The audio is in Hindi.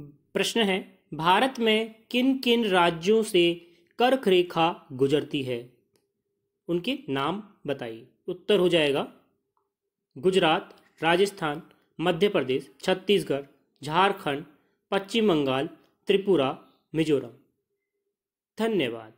प्रश्न है भारत में किन किन राज्यों से कर्क रेखा गुजरती है उनके नाम बताइए उत्तर हो जाएगा गुजरात राजस्थान मध्य प्रदेश छत्तीसगढ़ झारखंड पश्चिम बंगाल त्रिपुरा मिजोरम धन्यवाद